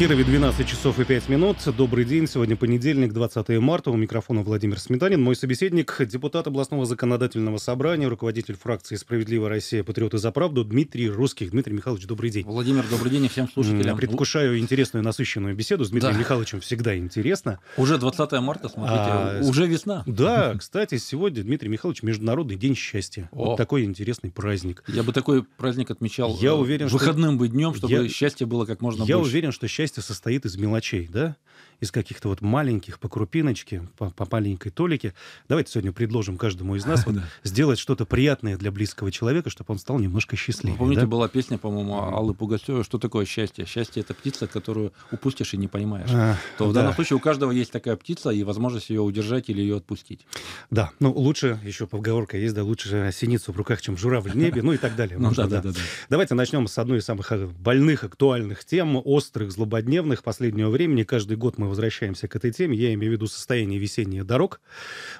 Кирове 12 часов и 5 минут. Добрый день. Сегодня понедельник, 20 марта. У микрофона Владимир Сметанин. Мой собеседник, депутат областного законодательного собрания, руководитель фракции «Справедливая Россия. Патриоты за правду» Дмитрий Русских. Дмитрий Михайлович, добрый день. Владимир, добрый день всем слушателям. Предвкушаю интересную насыщенную беседу. С Дмитрием да. Михайловичем всегда интересно. Уже 20 марта, смотрите, а, уже весна. Да, кстати, сегодня, Дмитрий Михайлович, Международный день счастья. О. Вот такой интересный праздник. Я бы такой праздник отмечал я э, уверен, выходным что... бы днем, чтобы я... счастье было как можно я больше. Я уверен, что счастье счастье состоит из мелочей, да? из каких-то вот маленьких по крупиночке, по, по маленькой толике. Давайте сегодня предложим каждому из нас вот сделать что-то приятное для близкого человека, чтобы он стал немножко счастливее. Вы помните, да? была песня, по-моему, Аллы Пугачевой, что такое счастье? Счастье — это птица, которую упустишь и не понимаешь. А, То в да. данном случае у каждого есть такая птица и возможность ее удержать или ее отпустить. Да, ну лучше, еще поговорка есть, да, лучше синицу в руках, чем журавль в небе, ну и так далее. Ну можно, да, да, да. Давайте начнем с одной из самых э, больных, актуальных тем, острых, злободневных последнего времени. Каждый год мы возвращаемся к этой теме. Я имею в виду состояние весенних дорог.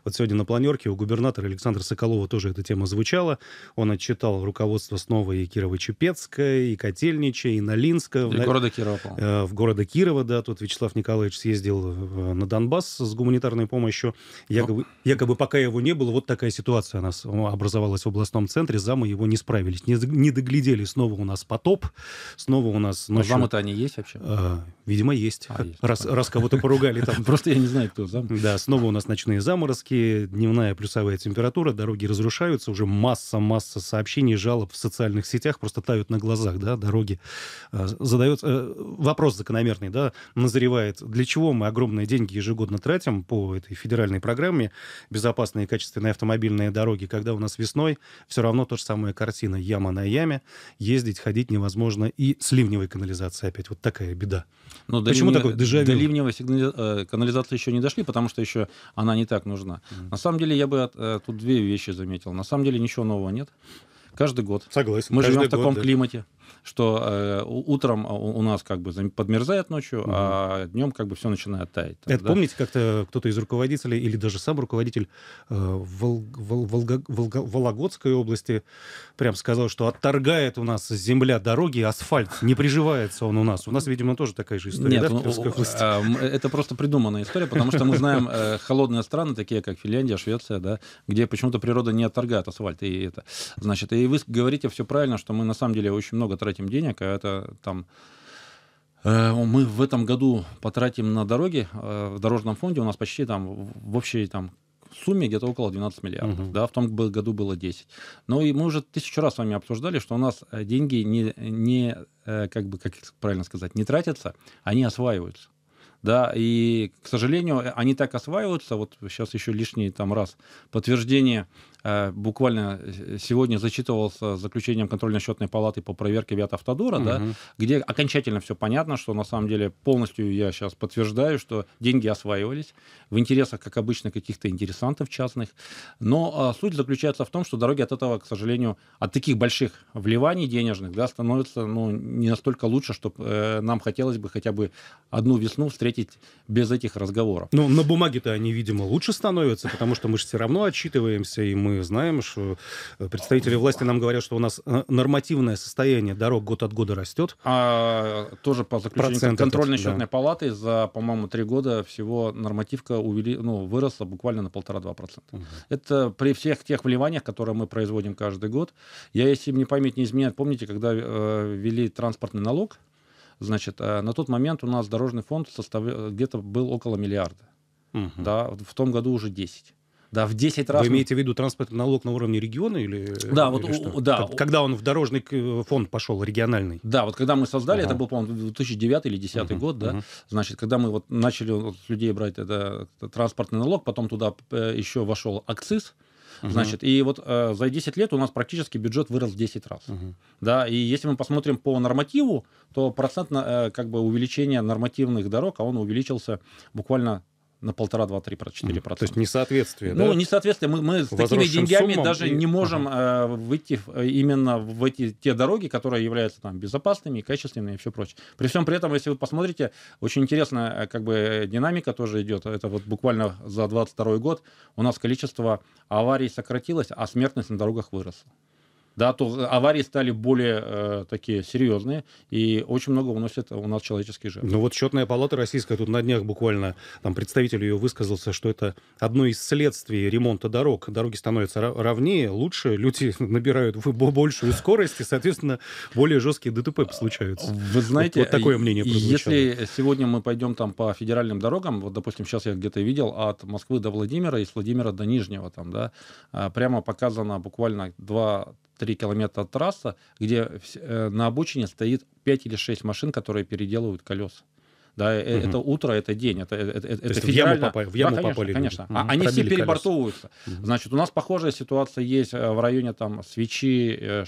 Вот сегодня на планерке у губернатора Александра Соколова тоже эта тема звучала. Он отчитал руководство снова и Кирово-Чепецка, и Котельнича, и Налинска. в города Кирова. Э, в города Кирова, да. Тут Вячеслав Николаевич съездил э, на Донбасс с гуманитарной помощью. Якобы, ну. якобы пока его не было, вот такая ситуация у нас э, образовалась в областном центре. Замы его не справились, не, не доглядели. Снова у нас потоп, снова у нас... А ночью... Замы-то они есть вообще? Э, видимо, есть. А, есть. Раз, раз кого-то поругали там. Просто я не знаю, кто зам. Да, снова у нас ночные заморозки, дневная плюсовая температура, дороги разрушаются, уже масса-масса сообщений, жалоб в социальных сетях просто тают на глазах, да, дороги. А, задается э, вопрос закономерный, да, назревает, для чего мы огромные деньги ежегодно тратим по этой федеральной программе «Безопасные и качественные автомобильные дороги», когда у нас весной все равно то же самое картина, яма на яме, ездить, ходить невозможно, и с ливневой канализацией опять, вот такая беда. Но ну, Почему ливнев... такой дежавю? До ливневой кадровой сигнали... Э, канализации еще не дошли, потому что еще она не так нужна. Mm-hmm. На самом деле я бы от... Э, тут две вещи заметил. На самом деле ничего нового нет. Каждый год. Согласен. Мы живем в таком год, да. климате что э, утром э, у нас как бы подмерзает ночью, угу. а днем как бы все начинает таять. Там, Это да? помните, как-то кто-то из руководителей или даже сам руководитель э, Вол, Вол, Волго, Волго, Вологодской области прям сказал, что отторгает у нас земля дороги, асфальт, не приживается он у нас. У нас, видимо, тоже такая же история, Нет, да, в ну, Кировской области? А, это просто придуманная история, потому что мы знаем э, холодные страны, такие как Финляндия, Швеция, да, где почему-то природа не отторгает асфальт и это. Значит, и вы говорите все правильно, что мы на самом деле очень много тратим потратим денег, а это там э, мы в этом году потратим на дороги, э, в дорожном фонде у нас почти там в общей там сумме где-то около 12 миллиардов, угу. да, в том году было 10. Но ну и мы уже тысячу раз с вами обсуждали, что у нас э, деньги не, не как бы, как правильно сказать, не тратятся, они осваиваются. Да, и, к сожалению, они так осваиваются, вот сейчас еще лишний там раз подтверждение Э, буквально э, сегодня зачитывался заключением контрольно-счетной палаты по проверке виат угу. да, где окончательно все понятно, что на самом деле полностью я сейчас подтверждаю, что деньги осваивались в интересах, как обычно, каких-то интересантов частных. Но а, суть заключается в том, что дороги от этого, к сожалению, от таких больших вливаний денежных, да, становятся ну, не настолько лучше, чтобы э, нам хотелось бы хотя бы одну весну встретить без этих разговоров. Но ну, на бумаге-то они, видимо, лучше становятся, потому что мы же все равно отчитываемся, и мы мы знаем, что э, представители власти нам говорят, что у нас э, нормативное состояние дорог год от года растет. А, тоже по заключению контрольно-счетной да. палаты за, по-моему, три года всего нормативка увели, ну, выросла буквально на 1,5-2%. Угу. Это при всех тех вливаниях, которые мы производим каждый год. Я, если мне память не изменяет, помните, когда э, ввели транспортный налог, значит, э, на тот момент у нас дорожный фонд состав... где-то был около миллиарда. Угу. Да, в том году уже 10 да, в 10 раз. Вы имеете в виду транспортный налог на уровне региона или Да, или вот что? да. Когда он в дорожный фонд пошел региональный. Да, вот когда мы создали, ага. это был, по-моему, 2009 или 2010 ага. год, да. Ага. Значит, когда мы вот начали вот, людей брать это, это транспортный налог, потом туда э, еще вошел акциз. Угу. Значит, и вот э, за 10 лет у нас практически бюджет вырос в 10 раз. Угу. Да, и если мы посмотрим по нормативу, то процент э, как бы увеличение нормативных дорог, а он увеличился буквально на полтора, два, три, четыре процента. То есть несоответствие, ну, да? Ну, несоответствие. Мы, мы с такими деньгами даже и... не можем ага. Э, выйти э, именно в эти те дороги, которые являются там безопасными, качественными и все прочее. При всем при этом, если вы посмотрите, очень интересная э, как бы динамика тоже идет. Это вот буквально за 22 год у нас количество аварий сократилось, а смертность на дорогах выросла да, то аварии стали более э, такие серьезные и очень много уносят у нас человеческие жертвы. Ну вот счетная палата российская тут на днях буквально, там представитель ее высказался, что это одно из следствий ремонта дорог. Дороги становятся ровнее, лучше, люди набирают большую скорость и, соответственно, более жесткие ДТП случаются. Вы знаете, вот, вот такое мнение Если сегодня мы пойдем там по федеральным дорогам, вот, допустим, сейчас я где-то видел от Москвы до Владимира и с Владимира до Нижнего, там, да, а, прямо показано буквально два 3 километра от трассы, где э, на обочине стоит 5 или 6 машин, которые переделывают колеса. Да, угу. это утро, это день, это это, это, это федерально. В яму попали, в яму да, конечно, попали конечно. Угу. Они все перебортовываются. Колес. Значит, у нас похожая ситуация есть в районе там Свечи,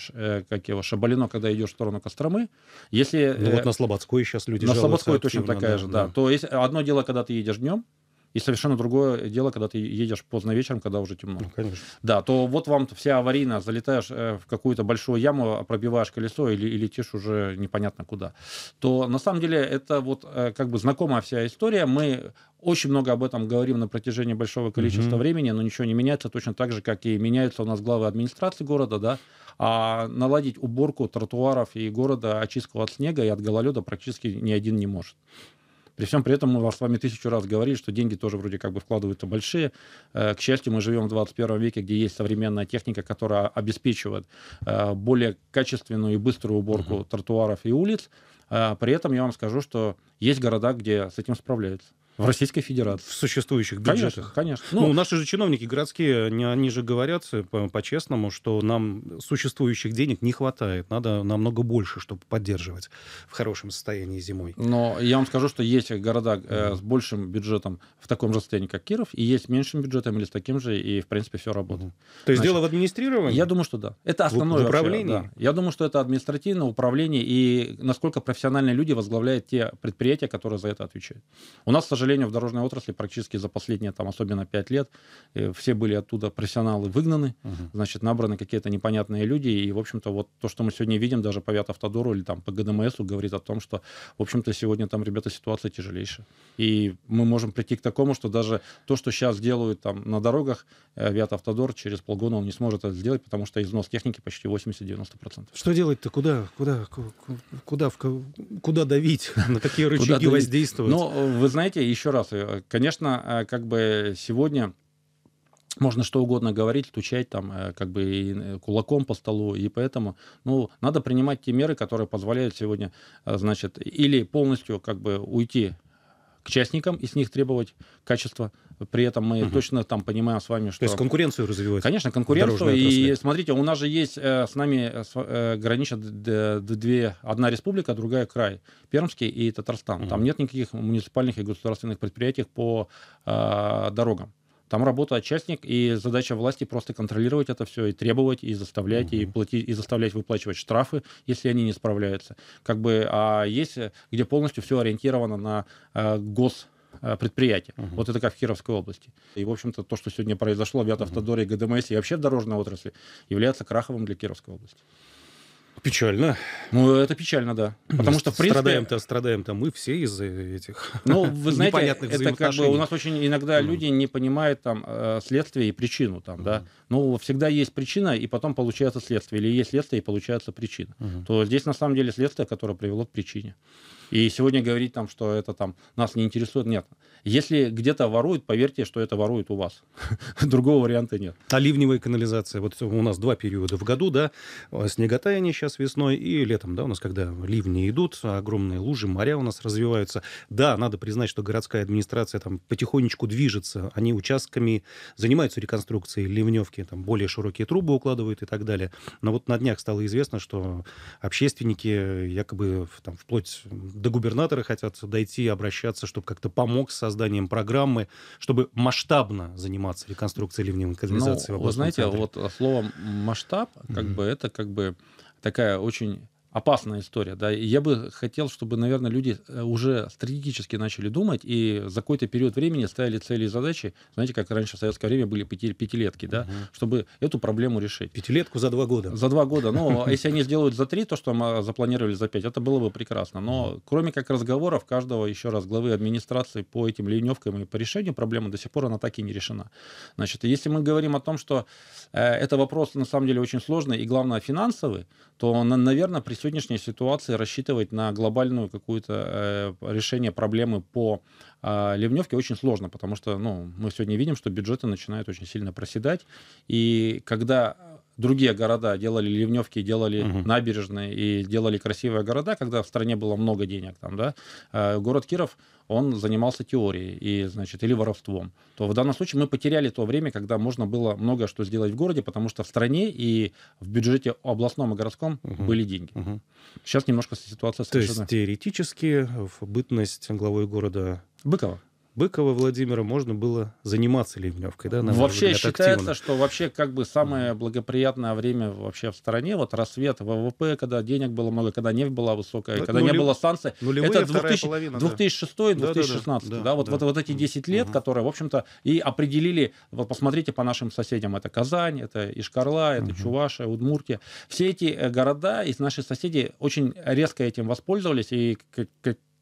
как его Шабалино, когда идешь в сторону Костромы. Если ну вот на Слободской сейчас люди на Слободской точно такая да, же, да. да. То есть одно дело, когда ты едешь днем, и совершенно другое дело, когда ты едешь поздно вечером, когда уже темно. Ну, конечно. Да, то вот вам вся аварийная, залетаешь э, в какую-то большую яму, пробиваешь колесо или, и летишь уже непонятно куда. То на самом деле это вот э, как бы знакомая вся история. Мы очень много об этом говорим на протяжении большого количества mm-hmm. времени, но ничего не меняется точно так же, как и меняются у нас главы администрации города, да. А наладить уборку тротуаров и города, очистку от снега и от гололеда практически ни один не может. При всем при этом мы с вами тысячу раз говорили, что деньги тоже вроде как бы вкладываются большие. Э, к счастью, мы живем в 21 веке, где есть современная техника, которая обеспечивает э, более качественную и быструю уборку тротуаров и улиц. Э, при этом я вам скажу, что есть города, где с этим справляются. В Российской Федерации. В существующих бюджетах. Конечно, конечно. Ну, ну наши же чиновники городские, они, они же говорят э, по-честному, что нам существующих денег не хватает. Надо намного больше, чтобы поддерживать в хорошем состоянии зимой. Но я вам скажу, что есть города э, с большим бюджетом в таком же состоянии, как Киров, и есть с меньшим бюджетом или с таким же, и, в принципе, все работает. То есть Значит, дело в администрировании? Я думаю, что да. Это основное. В управлении? Вообще, да. Я думаю, что это административное управление и насколько профессиональные люди возглавляют те предприятия, которые за это отвечают. У нас, к сожалению, в дорожной отрасли практически за последние, там, особенно 5 лет, э, все были оттуда профессионалы выгнаны, угу. значит, набраны какие-то непонятные люди, и, в общем-то, вот то, что мы сегодня видим, даже по Вятавтодору или там по ГДМСу, говорит о том, что, в общем-то, сегодня там, ребята, ситуация тяжелейшая. И мы можем прийти к такому, что даже то, что сейчас делают там на дорогах, э, Вятавтодор через полгода он не сможет это сделать, потому что износ техники почти 80-90%. Что делать-то? Куда? Куда? Куда? Куда давить? На какие рычаги воздействовать? Ну, вы знаете, еще раз, э, конечно, э, как бы сегодня можно что угодно говорить, стучать там э, как бы и кулаком по столу, и поэтому ну, надо принимать те меры, которые позволяют сегодня, значит, или полностью как бы уйти к частникам и с них требовать качества. При этом мы угу. точно там понимаем с вами, что... То есть конкуренцию развивать? Конечно, конкуренцию. И смотрите, у нас же есть, э, с нами э, э, граничат две, одна республика, другая край. Пермский и Татарстан. Угу. Там нет никаких муниципальных и государственных предприятий по дорогам. Там работа частник и задача власти просто контролировать это все и требовать, и заставлять, угу. и платить, и заставлять выплачивать штрафы, если они не справляются. Как бы, а есть, э, где полностью все ориентировано на э, гос э, предприятия. Угу. Вот это как в Кировской области. И, в общем-то, то, что сегодня произошло в Ятавтодоре, ГДМС и вообще в дорожной отрасли, является краховым для Кировской области. Печально. Ну, это печально, да. Потому что, в принципе... Страдаем-то, страдаем-то мы все из-за этих Ну, вы знаете, это как бы у нас очень иногда mm. люди не понимают там э, следствие и причину там, mm. да. Ну, всегда есть причина, и потом получается следствие. Или есть следствие, и получается причина. Mm. То здесь, на самом деле, следствие, которое привело к причине. И сегодня говорить там, что это там нас не интересует, нет. Если где-то воруют, поверьте, что это воруют у вас. Другого варианта нет. А ливневая канализация, вот у нас два периода в году, да, снеготаяние сейчас весной и летом, да, у нас когда ливни идут, огромные лужи, моря у нас развиваются. Да, надо признать, что городская администрация там потихонечку движется, они участками занимаются реконструкцией ливневки, там более широкие трубы укладывают и так далее. Но вот на днях стало известно, что общественники якобы там вплоть до губернатора хотят дойти, и обращаться, чтобы как-то помог с созданием программы, чтобы масштабно заниматься реконструкцией ливневой канализации. Ну, вы знаете, а центре. вот слово масштаб, как mm-hmm. бы это как бы такая очень опасная история, да, и я бы хотел, чтобы, наверное, люди э, уже стратегически начали думать и за какой-то период времени ставили цели и задачи, знаете, как раньше в советское время были пяти, пятилетки, да, угу. чтобы эту проблему решить. Пятилетку за два года. За два года, но если они сделают за три, то, что мы а, запланировали за пять, это было бы прекрасно, но кроме как разговоров каждого, еще раз, главы администрации по этим ленивкам и по решению проблемы до сих пор она так и не решена. Значит, если мы говорим о том, что э, это вопрос на самом деле очень сложный и, главное, финансовый, то, наверное, при сегодняшней ситуации рассчитывать на глобальную какую-то э, решение проблемы по э, ливневке очень сложно, потому что ну, мы сегодня видим, что бюджеты начинают очень сильно проседать. И когда другие города делали ливневки, делали угу. набережные и делали красивые города, когда в стране было много денег там, да, э, город Киров, он занимался теорией и, значит, или воровством, то в данном случае мы потеряли то время, когда можно было многое что сделать в городе, потому что в стране и в бюджете областном и городском угу. были деньги. Угу. Сейчас немножко ситуация совершенно... То есть теоретически в бытность главой города... Быкова. Быкова Владимира можно было заниматься ливневкой, да? На вообще взгляд, считается, активно. что вообще как бы самое благоприятное время вообще в стране, вот рассвет ВВП, когда денег было много, когда нефть была высокая, да, ну, когда нулев... не было санкций. Нулевые, это 2000... половина, 2006 да. 2016, да, да, да, да, вот, да. Вот, вот эти 10 лет, угу. которые, в общем-то, и определили, вот посмотрите по нашим соседям, это Казань, это Ишкарла, это угу. Чувашия, Удмуртия. Все эти э, города из наших соседей очень резко этим воспользовались, и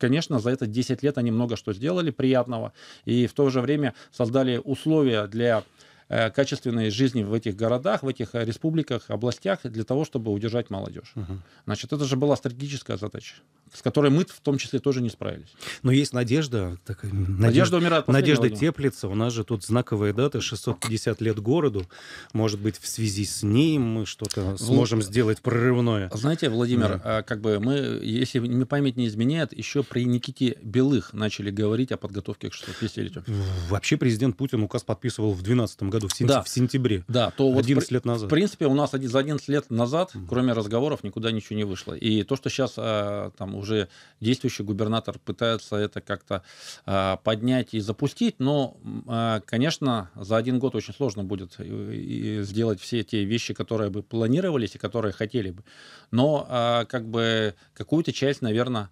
конечно, за это 10 лет они много что сделали приятного, и в то же время создали условия для э, качественной жизни в этих городах, в этих э, республиках, областях для того, чтобы удержать молодежь. Угу. Значит, это же была стратегическая задача с которой мы в том числе тоже не справились. Но есть надежда. Так, надежда, надежда умирает. Надежда года. теплится. У нас же тут знаковая дата 650 лет городу. Может быть, в связи с ней мы что-то сможем сделать прорывное. Знаете, Владимир, да. А, как бы мы, если мне память не изменяет, еще при Никите Белых начали говорить о подготовке к 650-летию. Вообще президент Путин указ подписывал в 2012 году, в, сентя... да. в сентябре. Да, то вот 11 при... лет назад. В принципе, у нас за 11 лет назад, кроме разговоров, никуда ничего не вышло. И то, что сейчас а, там уже действующий губернатор пытается это как-то э, поднять и запустить, но, э, конечно, за один год очень сложно будет э, и, и сделать все те вещи, которые бы планировались и которые хотели бы. Но э, как бы какую-то часть, наверное,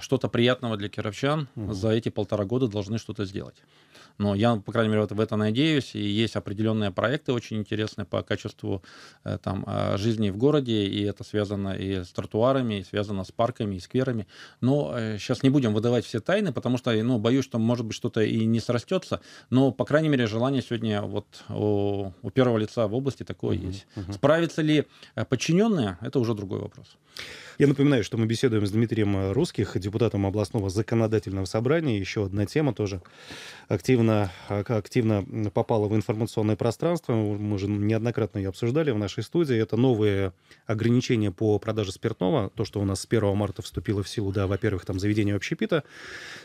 что-то приятного для кировчан угу. за эти полтора года должны что-то сделать. Но я, по крайней мере, в это надеюсь. И есть определенные проекты очень интересные по качеству э, там, а, жизни в городе. И это связано и с тротуарами, и связано с парками, и скверами. Но сейчас э, не будем выдавать все тайны, потому что ну, боюсь, что, может быть, что-то и не срастется. Но, по крайней мере, желание сегодня вот у, у первого лица в области такое угу, есть. Угу. Справятся ли э, подчиненные, это уже другой вопрос. Я напоминаю, что мы беседуем с Дмитрием Русских, депутатом областного законодательного собрания. Еще одна тема тоже активно она а, активно попала в информационное пространство. Мы уже неоднократно ее обсуждали в нашей студии. Это новые ограничения по продаже спиртного. То, что у нас с 1 марта вступило в силу, да, во-первых, там заведение общепита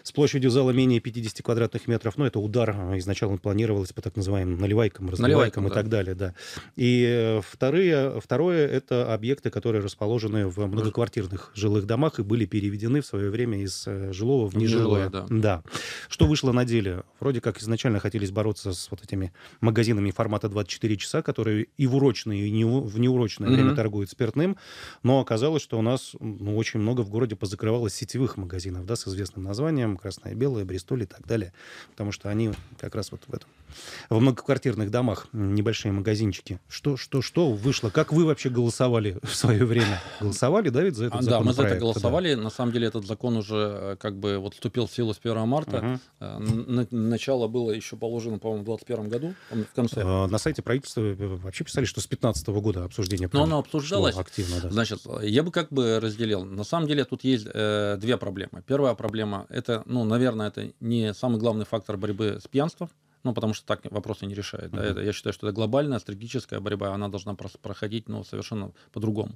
с площадью зала менее 50 квадратных метров. Но ну, это удар. А, изначально планировалось по так называемым наливайкам, разливайкам и да. так далее. Да. И э, второе, второе – это объекты, которые расположены в многоквартирных жилых домах и были переведены в свое время из э, жилого в нежилое. нежилое да. да. Что вышло на деле? Вроде как как изначально хотели бороться с вот этими магазинами формата 24 часа, которые и в урочное, и не, в неурочное mm-hmm. время торгуют спиртным, но оказалось, что у нас ну, очень много в городе позакрывалось сетевых магазинов, да, с известным названием «Красное и белое», «Бристоль» и так далее, потому что они как раз вот в этом во многоквартирных домах небольшие магазинчики. Что, что, что вышло? Как вы вообще голосовали в свое время? Голосовали, да, ведь за этот закон? Да, мы за это голосовали. Да. На самом деле этот закон уже э, как бы вот вступил в силу с 1 марта. Угу. Начало было еще положено, по-моему, в 2021 году, в конце. Э, на сайте правительства вообще писали, что с 2015 года обсуждение Но оно обсуждалось. Активно, да. Значит, я бы как бы разделил. На самом деле тут есть э, две проблемы. Первая проблема – это, ну, наверное, это не самый главный фактор борьбы с пьянством ну, потому что так вопросы не решает. Да? Это, я считаю, что это глобальная стратегическая борьба, она должна проходить ну, совершенно по-другому.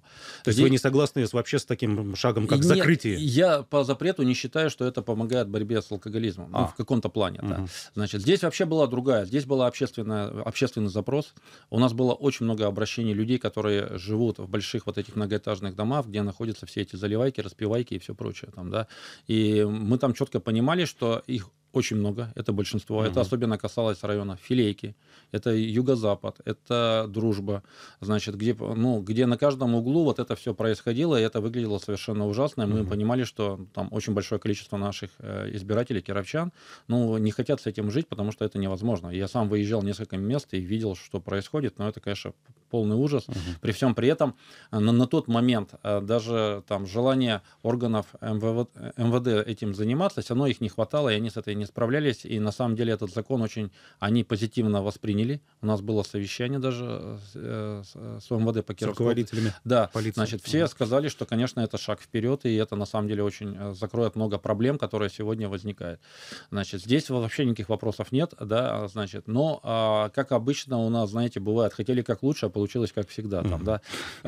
То есть Здесь... вы не согласны вообще с таким шагом, как Нет, закрытие? Я по запрету не считаю, что это помогает борьбе с алкоголизмом. Ну, а. Ну, в каком-то плане, угу. Значит, здесь вообще была другая. Здесь был общественный запрос. У нас было очень много обращений людей, которые живут в больших вот этих многоэтажных домах, где находятся все эти заливайки, распивайки и все прочее. Там, да? И мы там четко понимали, что их очень много, это большинство. Угу. Это особенно касалось района Филейки, это Юго-Запад, это Дружба, значит, где, ну, где на каждом углу вот это все происходило, и это выглядело совершенно ужасно. И мы угу. понимали, что там очень большое количество наших э, избирателей, кировчан, ну, не хотят с этим жить, потому что это невозможно. Я сам выезжал в несколько мест и видел, что происходит, но это, конечно, полный ужас. Угу. При всем при этом э, на, на тот момент э, даже там желание органов МВ, э, МВД этим заниматься, все равно их не хватало, и они с этой не справлялись. И на самом деле этот закон очень они позитивно восприняли. У нас было совещание даже с, с МВД по Кировскому. С руководителями Да, полиции. значит, все угу. сказали, что, конечно, это шаг вперед, и это на самом деле очень закроет много проблем, которые сегодня возникают. Значит, здесь вообще никаких вопросов нет, да, а, значит, но а, как обычно у нас, знаете, бывает, хотели как лучше, а получилось как всегда. Там, да.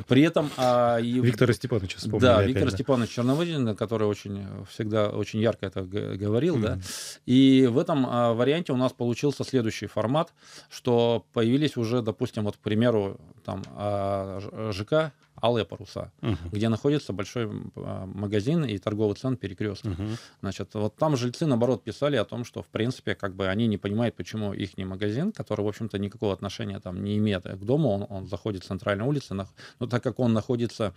При этом... А, и... Виктора Степановича вспомнили. Да, Виктора опять, Степанович да. Черновыдин, который очень, э, всегда очень ярко это говорил. Mm-hmm. Да. И в этом а, варианте у нас получился следующий формат, что появились уже, допустим, вот, к примеру, там, а, ЖК алые паруса, угу. где находится большой а, магазин и торговый центр перекресток. Угу. Значит, вот там жильцы, наоборот, писали о том, что, в принципе, как бы они не понимают, почему их не магазин, который, в общем-то, никакого отношения там не имеет к дому, он, он заходит в центральную улицу, но так как он находится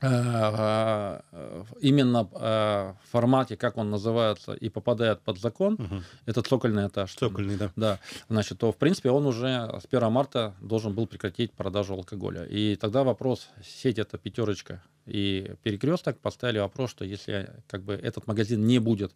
Э, э, именно э, в формате, как он называется, и попадает под закон, угу. это цокольный этаж. Цокольный, да. Да. Значит, то, в принципе, он уже с 1 марта должен был прекратить продажу алкоголя. И тогда вопрос, сеть это пятерочка и перекресток, поставили вопрос, что если как бы этот магазин не будет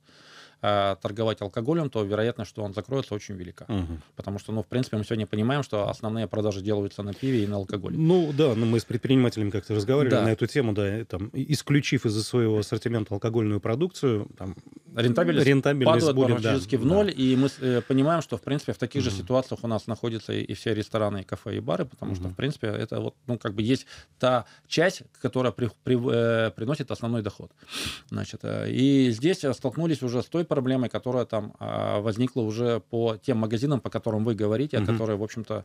Э, торговать алкоголем, то вероятность, что он закроется, очень велика. Угу. Потому что, ну, в принципе, мы сегодня понимаем, что основные продажи делаются на пиве и на алкоголе. Ну, да, но ну, мы с предпринимателями как-то разговаривали да. на эту тему, да, там, исключив из своего ассортимента алкогольную продукцию, там, рентабельность, рентабельность падает будет, практически да, в ноль, да. и мы э, понимаем, что, в принципе, в таких mm же ситуациях у нас находятся и, и все рестораны, и кафе, и бары, потому mm что, в принципе, это вот, ну, как бы есть та часть, которая при, при, э, приносит основной доход. Значит, э, и здесь столкнулись уже с той проблемой, которая там э, возникла уже по тем магазинам, по которым вы говорите, mm которые, в общем-то,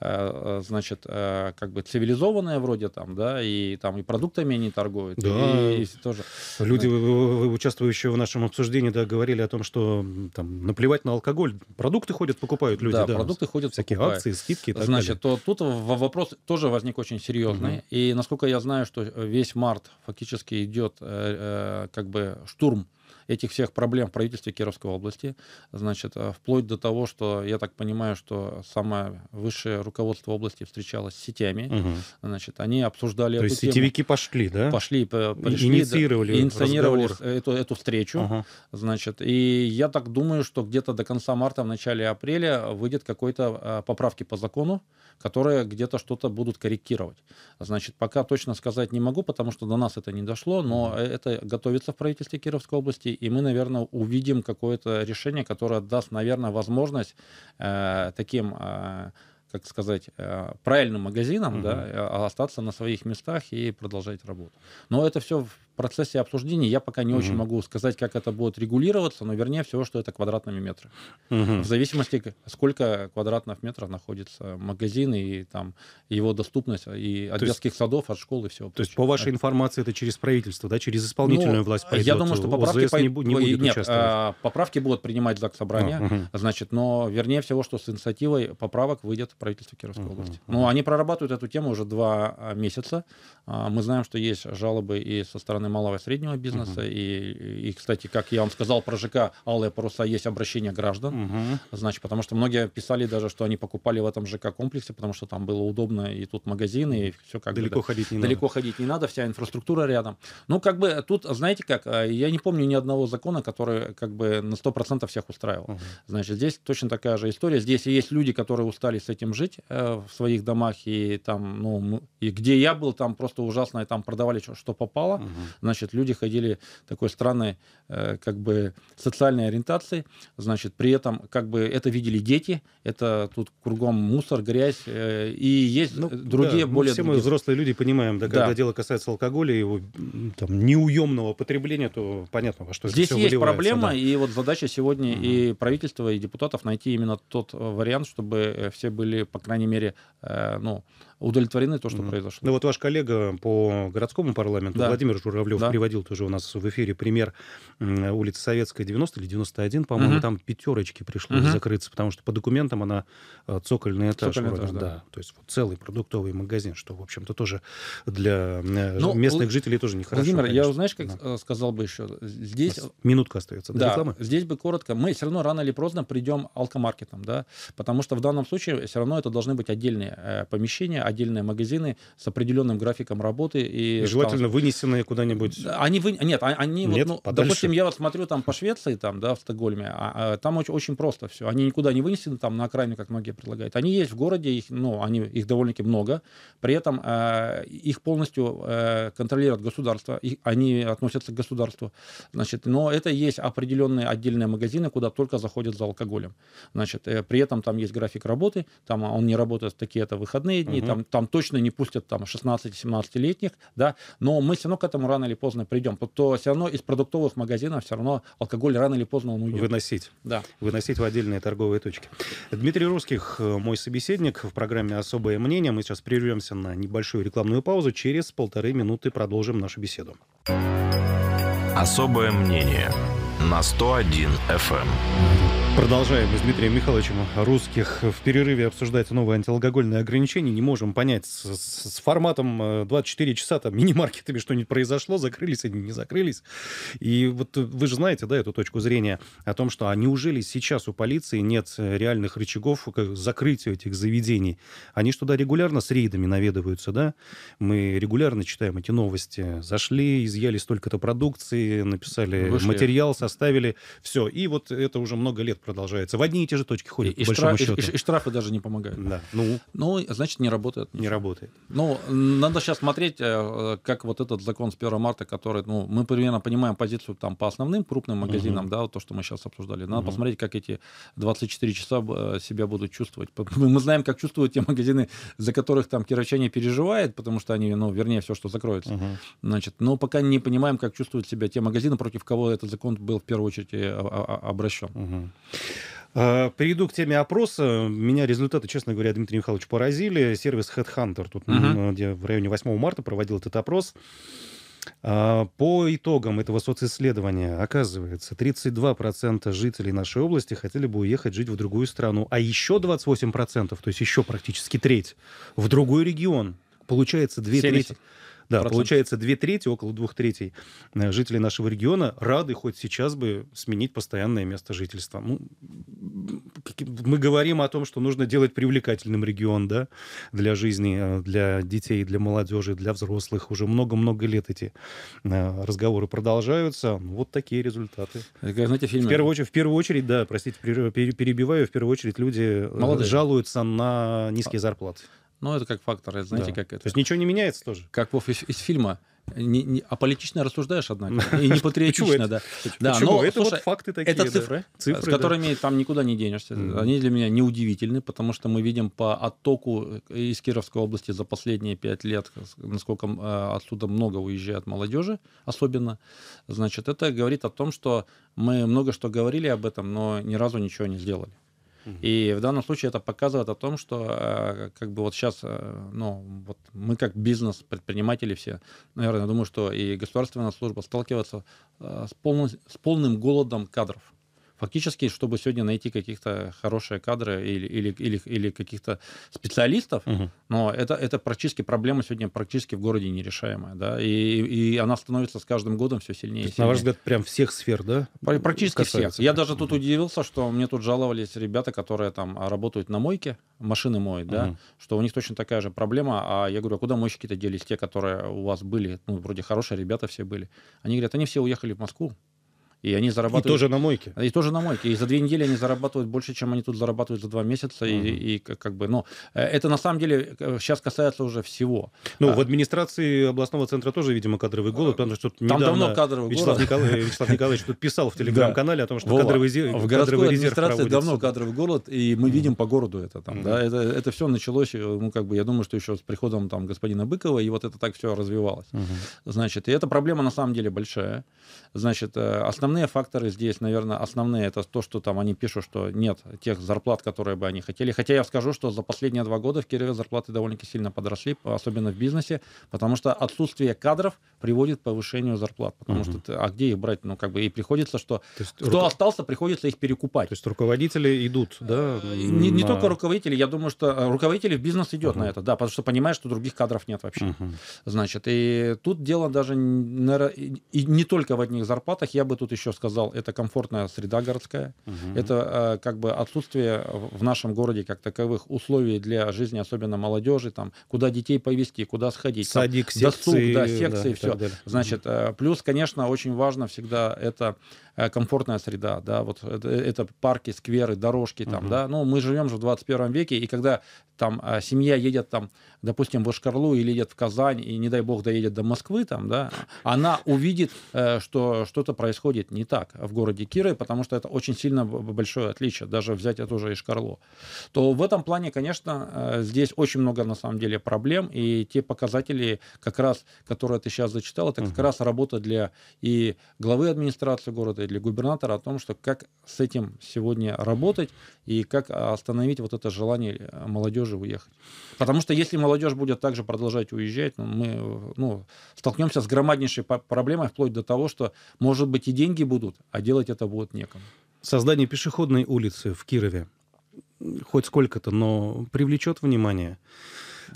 э, э, значит, э, как бы цивилизованные вроде там, да, и там и продуктами они торгуют. Да. И, и, тоже. Люди, да. Э, участвующие в нашем обсуждении, обсуждении да, говорили о том, что там наплевать на алкоголь. Продукты ходят, покупают люди. Да, да продукты ходят, Всякие покупают. акции, скидки и так Значит, далее. то тут вопрос тоже возник очень серьезный. Угу. И насколько я знаю, что э, весь март фактически идет э, э, как бы штурм этих всех проблем в правительстве Кировской области, значит, э, вплоть до того, что, я так понимаю, что самое высшее руководство области встречалось с сетями, угу. значит, они обсуждали То эту есть тему. сетевики пошли, да? Пошли, пришли, инициировали, да, инициировали разговор. эту, эту встречу, ага. значит, и я так думаю, что где-то до конца марта, в начале апреля выйдет какой-то э, поправки по закону, которые где-то что-то будут корректировать. Значит, пока точно сказать не могу, потому что до нас это не дошло, но э, это готовится в правительстве Кировской области, и мы, наверное, увидим какое-то решение, которое даст, наверное, возможность э, таким э, как сказать, э, правильным магазинам, угу. да, э, остаться на своих местах и продолжать работу. Но это все в процессе обсуждения. Я пока не угу. очень могу сказать, как это будет регулироваться, но вернее всего, что это квадратными метрами. Угу. В зависимости, сколько квадратных метров находится магазин и там его доступность э, и от то детских есть, садов, от школ и всего. То есть, по вашей информации, это через правительство, да, через ну, исполнительную ну, власть пойдет? Я думаю, что поправки, по... не, будет Нет, поправки будут принимать ЗАГС собрания, а, угу. значит, но вернее всего, что с инициативой поправок выйдет правительстве Кировской uh-huh, области. Uh-huh. Ну, Но они прорабатывают эту тему уже два а, месяца. А, мы знаем, что есть жалобы и со стороны малого и среднего бизнеса. Uh-huh. И, и, кстати, как я вам сказал про ЖК «Алые паруса» есть обращение граждан. Uh-huh. Значит, потому что многие писали даже, что они покупали в этом ЖК-комплексе, потому что там было удобно, и тут магазины, и все как Далеко бы, да. ходить не Далеко надо. ходить не надо, вся инфраструктура рядом. Ну, как бы тут, знаете как, а, я не помню ни одного закона, который как бы на 100% всех устраивал. Uh-huh. Значит, здесь точно такая же история. Здесь есть люди, которые устали с этим этим жить э, в своих домах. И там, ну, ну, и где я был, там просто ужасно, и там продавали что, что попало. Угу. Значит, люди ходили такой странной, э, как бы, социальной ориентации. Значит, при этом, как бы, это видели дети, это тут кругом мусор, грязь. Э, и есть ну, э, другие да, более... Ну, все мы взрослые люди понимаем, да, да, когда дело касается алкоголя и его там, неуемного потребления, то понятно, во что Здесь это есть проблема, да. и вот задача сегодня угу. и правительства, и депутатов найти именно тот э, вариант, чтобы э, все были по крайней мере, э, ну, удовлетворены то, что mm. произошло. Ну вот ваш коллега по городскому парламенту да. Владимир Журавлев да. приводил тоже у нас в эфире пример улицы Советская 90 или 91, по-моему, угу. там пятерочки пришлось угу. закрыться, потому что по документам она э, цокольный этаж. Цокольный вроде, да. да. То есть вот, целый продуктовый магазин, что, в общем-то, тоже для э, Но, ну, местных жителей тоже нехорошо. Владимир, конечно. я, знаешь, как да. Э, сказал бы еще, здесь... Минутка остается до да, рекламы. Здесь бы коротко, мы все равно рано или поздно придем алкомаркетом, да, потому что в данном случае все равно это должны быть отдельные э, помещения, отдельные магазины с определенным графиком работы. И, и желательно там, вынесенные куда-нибудь. Они вы... Нет, а, они... Нет, вот, ну, допустим, я вот смотрю там по Швеции, там, да, в Стокгольме, а, а, там очень, очень просто все. Они никуда не вынесены там на окраину, как многие предлагают. Они есть в городе, их, ну, они, их довольно-таки много. При этом э, их полностью э, контролирует государство, и они относятся к государству. Значит, но это есть определенные отдельные магазины, куда только заходят за алкоголем. Значит, э, при этом там есть график работы, там а он не работает в такие-то выходные дни, угу. там там, там точно не пустят там 16-17-летних, да, но мы все равно к этому рано или поздно придем. То все равно из продуктовых магазинов все равно алкоголь рано или поздно он уйдет. Выносить. Да. Выносить в отдельные торговые точки. Дмитрий Русских, э, мой собеседник в программе «Особое мнение». Мы сейчас прервемся на небольшую рекламную паузу. Через полторы минуты продолжим нашу беседу. Особое мнение на 101 FM. Продолжаем с Дмитрием Михайловичем русских. В перерыве обсуждать новые антиалкогольные ограничения. Не можем понять, с, с форматом 24 э, часа там мини-маркетами что-нибудь произошло, закрылись они, не закрылись. И вот вы же знаете, да, эту точку зрения о том, что а неужели сейчас у полиции нет э, реальных рычагов к закрытию этих заведений? Они что туда регулярно с рейдами наведываются, да? Мы регулярно читаем эти новости. Зашли, изъяли столько-то продукции, написали Вышли. материал, составили, все. И вот это уже много лет продолжается. В одни и те же точки ходят, и, по и большому штраф, счету. И, и, и штрафы даже не помогают. Да. Ну, ну, значит, не работает. Не работает. Ну, надо сейчас смотреть, э, как вот этот закон с 1 марта, который, ну, мы примерно понимаем позицию там по основным крупным магазинам, угу. да, вот то, что мы сейчас обсуждали. Надо угу. посмотреть, как эти 24 часа э, себя будут чувствовать. Мы знаем, как чувствуют те магазины, за которых там кировчане переживает потому что они, ну, вернее, все, что закроется. Угу. Значит, но пока не понимаем, как чувствуют себя те магазины, против кого этот закон был в первую очередь э, обращен. Угу. Э, перейду к теме опроса. Меня результаты, честно говоря, Дмитрий Михайлович поразили. Сервис Headhunter, тут, uh-huh. в районе 8 марта проводил этот опрос. Э, по итогам этого социсследования, оказывается, 32% жителей нашей области хотели бы уехать жить в другую страну, а еще 28%, то есть еще практически треть, в другой регион. Получается, две трети... Да, получается, две трети, около двух третей э, жителей нашего региона рады хоть сейчас бы сменить постоянное место жительства. Ну, мы говорим о том, что нужно делать привлекательным регион да, для жизни, э, для детей, для молодежи, для взрослых. Уже много-много лет эти э, разговоры продолжаются. Ну, вот такие результаты. Как, знаете, фильм... В первую очередь, в первую очередь, да, простите, перебиваю, в первую очередь люди Молодые. жалуются на низкие а, зарплаты. Ну, это как фактор, знаете, да. как это. То есть ничего не меняется тоже? Как Вов из, из фильма. Не, не, аполитично рассуждаешь, однако, и не патриотично, да. да Но, это слушай, вот факты такие. Это цифры, да. цифры с которыми там никуда не денешься. Mm. Они для меня неудивительны, потому что мы видим по оттоку э, из Кировской области за последние пять лет, насколько э, отсюда много уезжает молодежи, особенно. Значит, это говорит о том, что мы много что говорили об этом, но ни разу ничего не сделали. И в данном случае это показывает о том, что э, как бы вот сейчас, э, ну, вот мы как бизнес, предприниматели все, наверное, думаю, что и государственная служба сталкивается э, с, полным, с полным голодом кадров. Фактически, чтобы сегодня найти каких-то хорошие кадры или, или, или, или каких-то специалистов, угу. но это, это практически проблема сегодня практически в городе нерешаемая, да, и, и она становится с каждым годом все сильнее. То есть, сильнее. на ваш взгляд, прям всех сфер, да? Практически касается. всех. Я даже угу. тут удивился, что мне тут жаловались ребята, которые там работают на мойке, машины моют, угу. да, что у них точно такая же проблема, а я говорю, а куда мойщики-то делись, те, которые у вас были, ну, вроде хорошие ребята все были. Они говорят, они все уехали в Москву, и они зарабатывают... И тоже на мойке. И тоже на мойке. И за две недели они зарабатывают больше, чем они тут зарабатывают за два месяца. Uh-huh. И, и как бы, но э, это на самом деле сейчас э, касается уже всего. Ну, а... в администрации областного центра тоже, видимо, кадровый голод, потому что там недавно давно кадровый Вячеслав голод. Николаевич, э, Вячеслав Николаевич тут писал в телеграм-канале о том, что Вова, кадровый, в городской администрации давно кадровый голод, и мы видим по городу это там. Uh-huh. Да, это, это все началось, ну, как бы, я думаю, что еще с приходом там господина Быкова, и вот это так все развивалось. Uh-huh. Значит, и эта проблема на самом деле большая. Значит, э, основные факторы здесь, наверное, основные это то, что там они пишут, что нет тех зарплат, которые бы они хотели. Хотя я скажу, что за последние два года в Кирове зарплаты довольно-таки сильно подросли, особенно в бизнесе, потому что отсутствие кадров приводит к повышению зарплат. Потому угу. что а где их брать? Ну, как бы и приходится, что есть, кто руко... остался, приходится их перекупать. То есть руководители идут, да? Э, не, на... только руководители, я думаю, что э, руководители в бизнес идет угу. на это, да, потому что понимаешь, что других кадров нет вообще. Угу. Значит, и тут дело даже наверное, и не только в одни средних зарплатах, я бы тут еще сказал, это комфортная среда городская, угу. это э, как бы отсутствие в нашем городе как таковых условий для жизни, особенно молодежи, там, куда детей повезти, куда сходить. Садик, там, секции. Досуг, да, секции, да, все. Значит, угу. плюс, конечно, очень важно всегда это Э, комфортная среда, да, вот это, э, это парки, скверы, дорожки там, угу. да, ну, мы живем же в 21 веке, и когда там э, семья едет там, допустим, в Ашкарлу или едет в Казань, и, не дай бог, доедет до Москвы там, да, она увидит, что что-то происходит не так в городе Киры, потому что это очень сильно большое отличие, даже взять это уже Ишкарло, то в этом плане, конечно, здесь очень много, на самом деле, проблем, и те показатели, как раз, которые ты сейчас зачитал, это угу. как раз работа для и главы администрации города, для губернатора о том, что как с этим сегодня работать и как а, остановить вот это желание э, молодежи уехать. Потому что если молодежь будет также продолжать уезжать, ну, мы ну, столкнемся с громаднейшей проблемой вплоть до того, что, может быть, и деньги будут, а делать это будет некому. Создание пешеходной улицы в Кирове хоть сколько-то, но привлечет внимание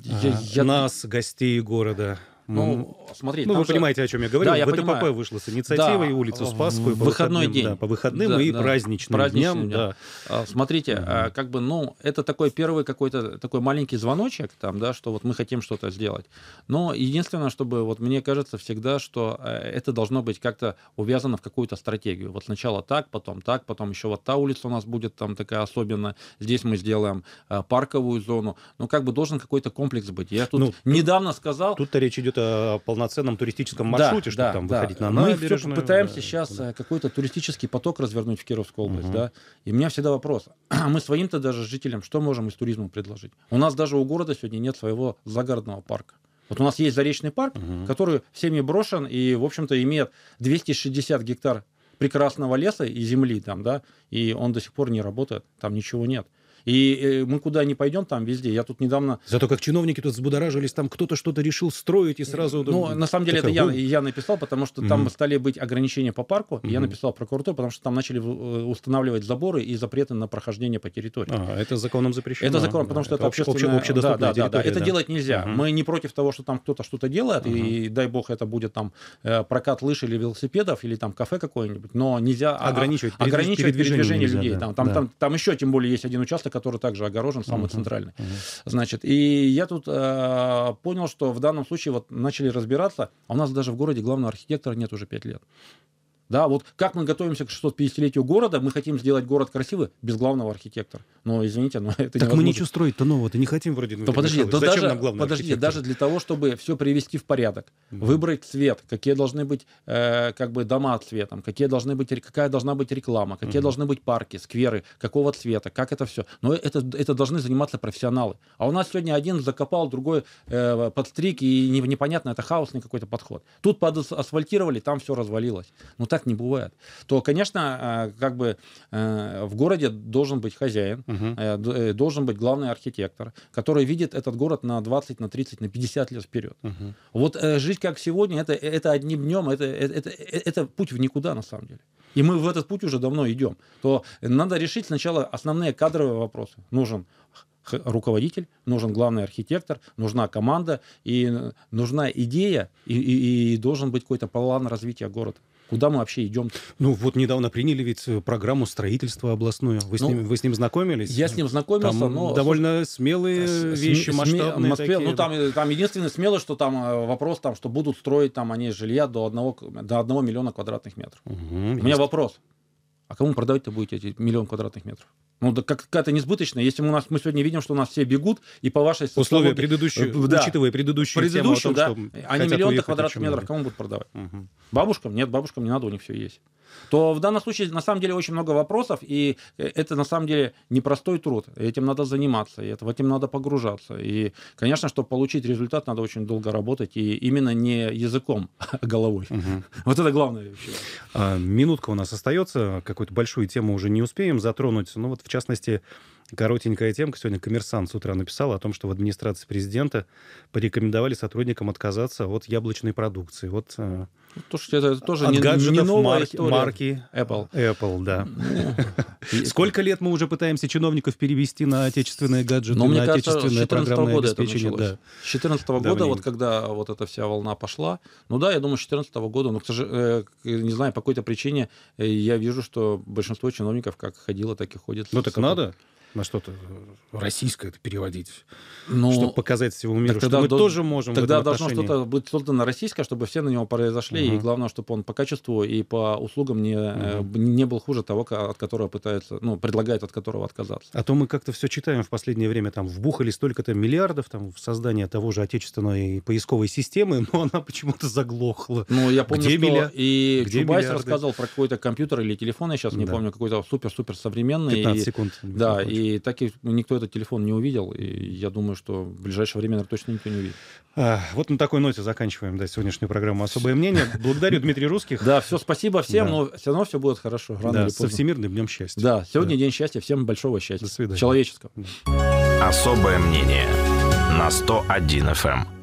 я, а, я... нас, гостей города. Ну, ну смотрите, ну, вы же... понимаете, о чем я говорю. Да, я ВТПП понимаю. вышло с инициативой, да, улицу Спасскую. По выходной выходным, день. Да, по выходным да, и да, праздничным, праздничным дням. Да. А, смотрите, mm как бы, ну, это такой первый какой-то такой маленький звоночек, там, да, что вот мы хотим что-то сделать. Но единственное, чтобы, вот мне кажется всегда, что э, это должно быть как-то увязано в какую-то стратегию. Вот сначала так, потом так, потом еще вот та улица у нас будет там такая особенная, здесь мы сделаем э, парковую зону. Ну, как бы должен какой-то комплекс быть. Я тут ну, недавно сказал... Тут-то речь идет о каком-то полноценном туристическом маршруте, да, чтобы да, там да. выходить на набережную. Мы пытаемся да, сейчас да. Э, какой-то туристический поток развернуть в Кировскую область, угу. да. И у меня всегда вопрос: мы своим-то даже жителям что можем из туризма предложить? У нас даже у города сегодня нет своего загородного парка. Вот у нас есть Заречный парк, угу. который всеми брошен и, в общем-то, имеет 260 гектар прекрасного леса и земли там, да, и он до сих пор не работает, там ничего нет. И э, мы куда не пойдем, там везде. Я тут недавно... Зато как чиновники тут взбудоражились, там кто-то что-то решил строить и сразу... Ну, на самом деле, это я, я написал, потому что там стали быть ограничения по парку. Я написал прокуратуру, потому что там начали э, устанавливать заборы и запреты на прохождение по территории. А, это законом запрещено. Это закон, потому что это общественное... Общедоступная да, да, да, это делать нельзя. Мы не против того, что там кто-то что-то делает, и дай бог это будет там э, прокат лыж или велосипедов, или там кафе какое-нибудь, но нельзя а, ограничивать передвижение людей. Там еще, тем более, есть один участок, который также огорожен, самый uh-huh. центральный. Uh-huh. Значит, и я тут э, понял, что в данном случае вот начали разбираться, а у нас даже в городе главного архитектора нет уже 5 лет. Да, вот как мы готовимся к 650-летию города, мы хотим сделать город красивый без главного архитектора. Но извините, но это Так невозможно. мы ничего строить-то нового-то не хотим вроде. Да подожди, да Зачем даже, нам главный подожди даже для того, чтобы все привести в порядок, mm-hmm. выбрать цвет, какие должны быть э, как бы дома цветом, какие должны быть, какая должна быть реклама, какие mm-hmm. должны быть парки, скверы, какого цвета, как это все. Но это, это должны заниматься профессионалы. А у нас сегодня один закопал, другой э, подстриг, и непонятно, это хаосный какой-то подход. Тут подасфальтировали, там все развалилось. Ну так так не бывает, то, конечно, а, как бы э, в городе должен быть хозяин, угу. должен быть главный архитектор, который видит этот город на 20, на 30, на 50 лет вперед. Угу. Вот жить как сегодня, это, это одним днем, это, это, это путь в никуда на самом деле. И мы в этот путь уже давно идем. То надо решить сначала основные кадровые вопросы. Нужен руководитель, нужен главный архитектор, нужна команда и нужна идея и, и, и должен быть какой-то план развития города куда мы вообще идем. Ну, вот недавно приняли ведь э, программу строительства областную. Вы, ну, с, ним, вы с ним знакомились? Я с ним знакомился, там но... довольно смелые э, с, вещи, сме, масштабные Москве, такие. Ну, там, э, там единственное смело, что там вопрос, там, что будут строить там они жилья до одного, до одного миллиона квадратных метров. Угу, У меня вопрос. А кому продавать-то будете эти миллион квадратных метров? Ну, да как, какая-то несбыточная. Если мы, у нас, мы сегодня видим, что у нас все бегут, и по вашей Условия предыдущие, э, да, учитывая предыдущую, предыдущую тему о том, да, что они миллион квадратных метров кому будут продавать? Угу. Бабушкам? Нет, бабушкам не надо, у них все есть то в данном случае на самом деле очень много вопросов, и э, это на самом деле непростой труд. Этим надо заниматься, и это, в этим надо погружаться. И, конечно, чтобы получить результат, надо очень долго работать, и именно не языком, а головой. Угу. Вот это главное. Вообще. А, минутка у нас остается, какую-то большую тему уже не успеем затронуть. Ну вот, в частности, коротенькая темка. Сегодня коммерсант с утра написал о том, что в администрации президента порекомендовали сотрудникам отказаться от яблочной продукции. Вот э, Слушайте, это тоже От не, гаджетов, не новая марки, история. марки. Apple. Apple, да. Сколько лет мы уже пытаемся чиновников перевести на отечественные гаджеты, Но, на отечественное программное года обеспечение? Да. С 2014 -го года, вот когда вот эта вся волна пошла, ну да, я думаю, с 2014 -го года, но, ну, к сожалению, э, не знаю, по какой-то причине э, я вижу, что большинство чиновников как ходило, так и ходит. Ну так надо на что-то российское это переводить, ну, чтобы показать всему миру, что мы дол- тоже можем. Тогда должно отношении... что-то быть создано российское, чтобы все на него произошли, угу. и главное, чтобы он по качеству и по услугам не, угу. не был хуже того, от которого пытаются, ну, предлагают от которого отказаться. А то мы как-то все читаем в последнее время, там, вбухали столько-то миллиардов там, в создание того же отечественной поисковой системы, но она почему-то заглохла. Ну, я помню, Где что миллиар... и Где Чубайс миллиарды? рассказывал про какой-то компьютер или телефон, я сейчас не да. помню, какой-то супер-супер современный. 15 секунд. И, да, и и так и ну, никто этот телефон не увидел, и я думаю, что в ближайшее время, наверное, точно никто не увидит. А, вот на такой ноте заканчиваем да, сегодняшнюю программу «Особое мнение». Благодарю Дмитрий Русских. Да, все, спасибо всем, да. но все равно все будет хорошо. Рано да, со всемирным днем счастья. Да, сегодня да. день счастья, всем большого счастья. До свидания. Человеческого. Особое мнение на 101 FM.